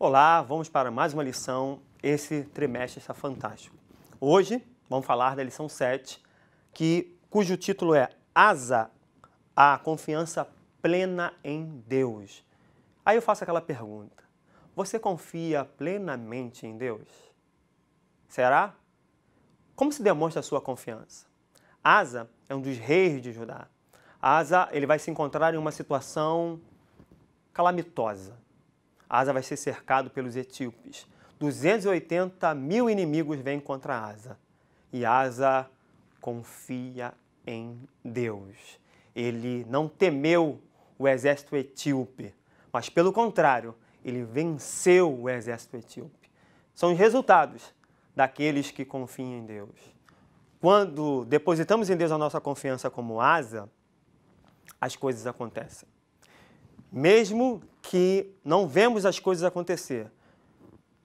Olá, vamos para mais uma lição. Esse trimestre está fantástico. Hoje vamos falar da lição 7, que, cujo título é Asa, a confiança plena em Deus. Aí eu faço aquela pergunta: você confia plenamente em Deus? Será? Como se demonstra a sua confiança? Asa é um dos reis de Judá. Asa ele vai se encontrar em uma situação calamitosa Asa vai ser cercado pelos etíopes. 280 mil inimigos vêm contra Asa. E Asa confia em Deus. Ele não temeu o exército etíope, mas pelo contrário, ele venceu o exército etíope. São os resultados daqueles que confiam em Deus. Quando depositamos em Deus a nossa confiança como asa, as coisas acontecem. Mesmo que não vemos as coisas acontecer.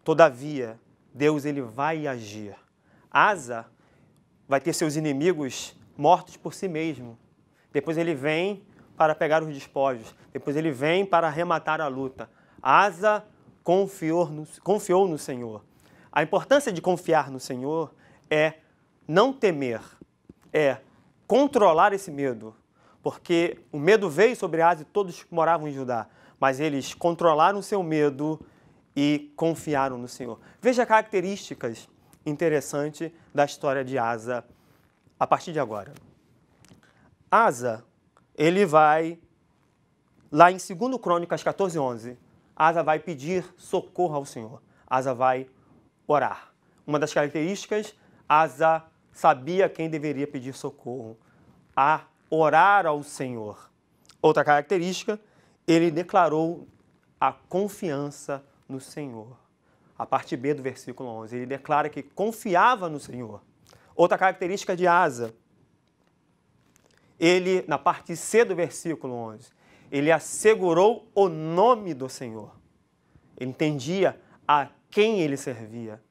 Todavia, Deus ele vai agir. Asa vai ter seus inimigos mortos por si mesmo. Depois ele vem para pegar os despojos. Depois ele vem para arrematar a luta. Asa confiou no, confiou no Senhor. A importância de confiar no Senhor é não temer, é controlar esse medo, porque o medo veio sobre Asa e todos moravam em Judá mas eles controlaram seu medo e confiaram no Senhor. Veja características interessantes da história de Asa a partir de agora. Asa, ele vai lá em 2 Crônicas 14, 11. Asa vai pedir socorro ao Senhor. Asa vai orar. Uma das características, Asa sabia quem deveria pedir socorro, a orar ao Senhor. Outra característica, ele declarou a confiança no Senhor. A parte B do versículo 11, ele declara que confiava no Senhor. Outra característica de Asa, ele, na parte C do versículo 11, ele assegurou o nome do Senhor. Ele entendia a quem ele servia.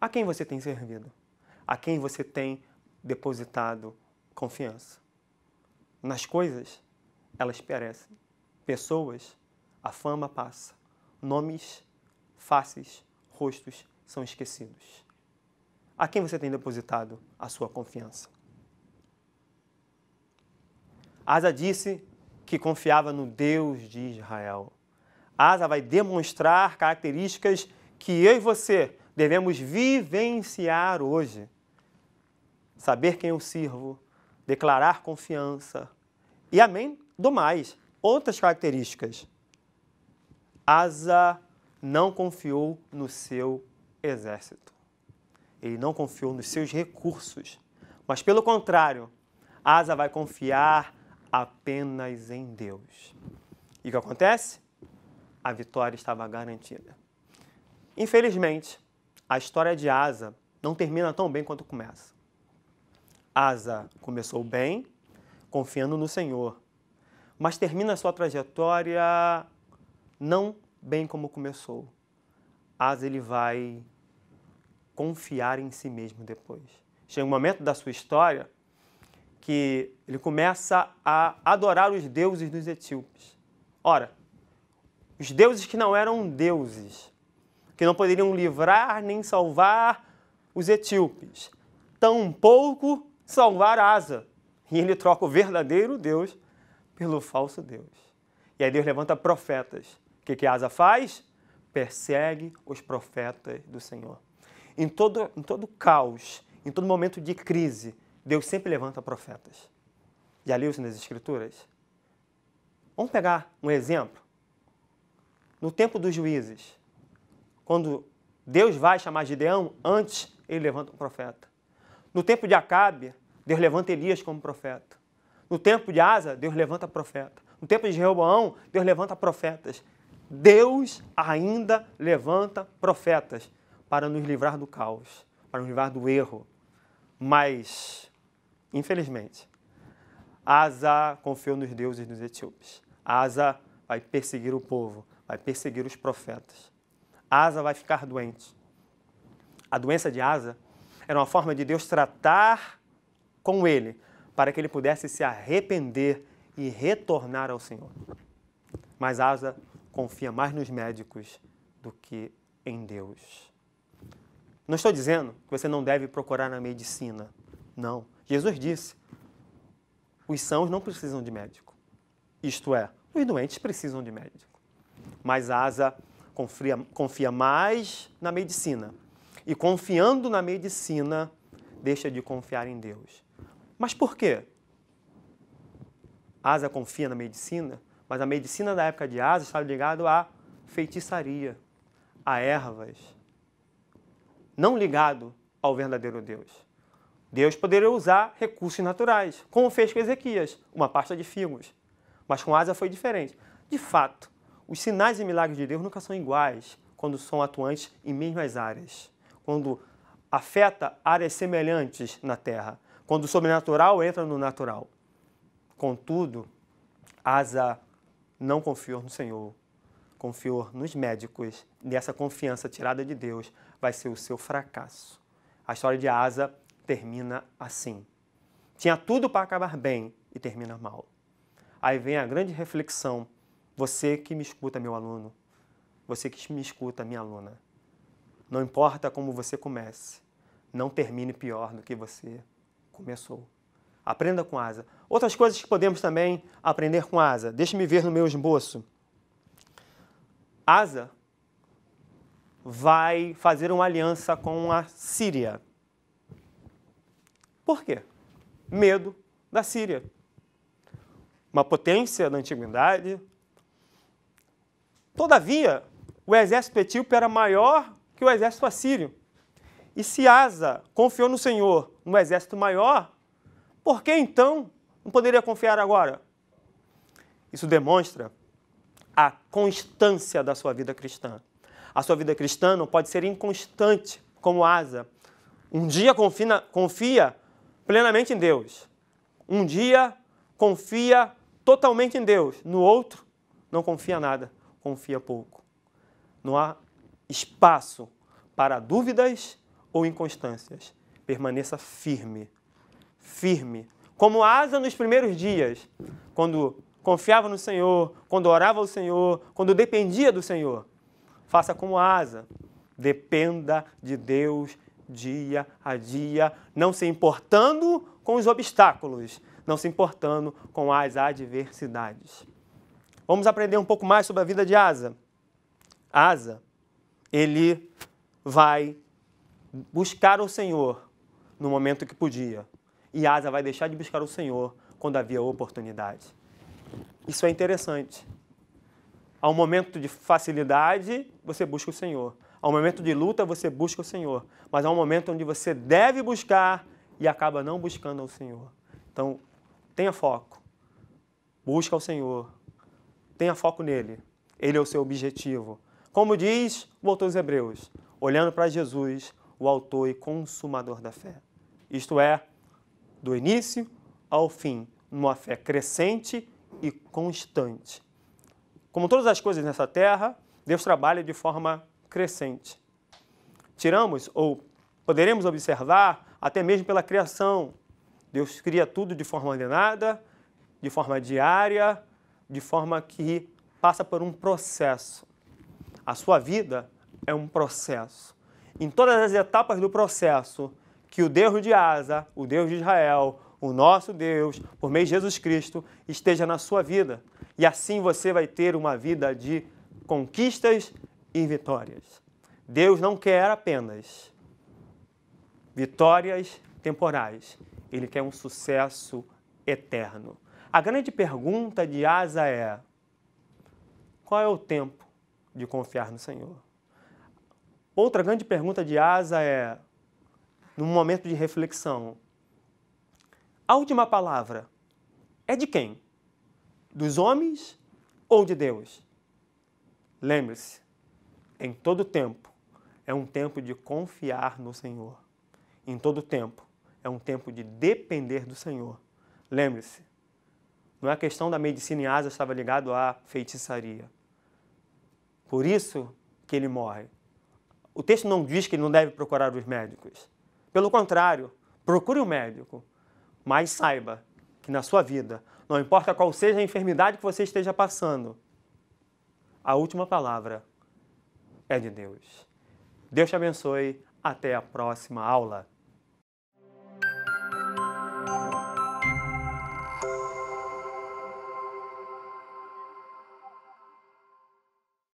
A quem você tem servido? A quem você tem depositado confiança? Nas coisas, elas perecem pessoas, a fama passa. Nomes, faces, rostos são esquecidos. A quem você tem depositado a sua confiança? Asa disse que confiava no Deus de Israel. Asa vai demonstrar características que eu e você devemos vivenciar hoje. Saber quem eu sirvo, declarar confiança. E amém do mais, Outras características. Asa não confiou no seu exército. Ele não confiou nos seus recursos. Mas, pelo contrário, Asa vai confiar apenas em Deus. E o que acontece? A vitória estava garantida. Infelizmente, a história de Asa não termina tão bem quanto começa. Asa começou bem, confiando no Senhor, mas termina a sua trajetória não bem como começou. Asa ele vai confiar em si mesmo depois. Chega um momento da sua história que ele começa a adorar os deuses dos etíopes. Ora, os deuses que não eram deuses, que não poderiam livrar nem salvar os etíopes, tampouco salvar Asa. E ele troca o verdadeiro Deus pelo falso Deus. E aí Deus levanta profetas. O que, que Asa faz? Persegue os profetas do Senhor. Em todo, em todo caos, em todo momento de crise, Deus sempre levanta profetas. Já leu isso nas Escrituras? Vamos pegar um exemplo. No tempo dos juízes, quando Deus vai chamar Gideão, antes ele levanta um profeta. No tempo de Acabe, Deus levanta Elias como profeta. No tempo de Asa, Deus levanta profeta. No tempo de Jeroboão, Deus levanta profetas. Deus ainda levanta profetas para nos livrar do caos, para nos livrar do erro. Mas, infelizmente, Asa confiou nos deuses dos etíopes. Asa vai perseguir o povo, vai perseguir os profetas. Asa vai ficar doente. A doença de Asa era uma forma de Deus tratar com ele, para que ele pudesse se arrepender e retornar ao Senhor. Mas Asa confia mais nos médicos do que em Deus. Não estou dizendo que você não deve procurar na medicina. Não. Jesus disse: os sãos não precisam de médico. Isto é, os doentes precisam de médico. Mas Asa confia, confia mais na medicina. E confiando na medicina, deixa de confiar em Deus. Mas por quê? Asa confia na medicina, mas a medicina da época de Asa estava ligada à feitiçaria, a ervas, não ligado ao verdadeiro Deus. Deus poderia usar recursos naturais, como fez com Ezequias, uma pasta de figos. Mas com Asa foi diferente. De fato, os sinais e milagres de Deus nunca são iguais quando são atuantes em mesmas áreas, quando afeta áreas semelhantes na terra quando o sobrenatural entra no natural. Contudo, Asa não confiou no Senhor, confiou nos médicos, e essa confiança tirada de Deus vai ser o seu fracasso. A história de Asa termina assim. Tinha tudo para acabar bem e termina mal. Aí vem a grande reflexão. Você que me escuta, meu aluno, você que me escuta, minha aluna, não importa como você comece, não termine pior do que você começou. Aprenda com asa. Outras coisas que podemos também aprender com asa. Deixe-me ver no meu esboço. Asa vai fazer uma aliança com a Síria. Por quê? Medo da Síria. Uma potência da antiguidade. Todavia, o exército etíope era maior que o exército assírio. E se Asa confiou no Senhor no exército maior, por que então não poderia confiar agora? Isso demonstra a constância da sua vida cristã. A sua vida cristã não pode ser inconstante, como Asa. Um dia confina, confia plenamente em Deus. Um dia confia totalmente em Deus. No outro, não confia nada, confia pouco. Não há espaço para dúvidas ou inconstâncias. Permaneça firme. Firme. Como Asa nos primeiros dias, quando confiava no Senhor, quando orava ao Senhor, quando dependia do Senhor. Faça como Asa. Dependa de Deus dia a dia, não se importando com os obstáculos, não se importando com as adversidades. Vamos aprender um pouco mais sobre a vida de Asa. Asa, ele vai buscar o Senhor no momento que podia. E Asa vai deixar de buscar o Senhor quando havia oportunidade. Isso é interessante. Há um momento de facilidade, você busca o Senhor. Há um momento de luta, você busca o Senhor. Mas há um momento onde você deve buscar e acaba não buscando o Senhor. Então, tenha foco. Busca o Senhor. Tenha foco nele. Ele é o seu objetivo. Como diz o autor dos Hebreus, olhando para Jesus, o autor e consumador da fé. Isto é, do início ao fim, numa fé crescente e constante. Como todas as coisas nessa terra, Deus trabalha de forma crescente. Tiramos ou poderemos observar até mesmo pela criação. Deus cria tudo de forma ordenada, de forma diária, de forma que passa por um processo. A sua vida é um processo em todas as etapas do processo que o Deus de Asa, o Deus de Israel, o nosso Deus, por meio de Jesus Cristo, esteja na sua vida. E assim você vai ter uma vida de conquistas e vitórias. Deus não quer apenas vitórias temporais, ele quer um sucesso eterno. A grande pergunta de Asa é: qual é o tempo de confiar no Senhor? Outra grande pergunta de Asa é, num momento de reflexão, a última palavra é de quem? Dos homens ou de Deus? Lembre-se, em todo tempo é um tempo de confiar no Senhor. Em todo tempo é um tempo de depender do Senhor. Lembre-se, não é questão da medicina em asa estava ligado à feitiçaria. Por isso que ele morre. O texto não diz que não deve procurar os médicos. Pelo contrário, procure o um médico. Mas saiba que na sua vida, não importa qual seja a enfermidade que você esteja passando, a última palavra é de Deus. Deus te abençoe. Até a próxima aula.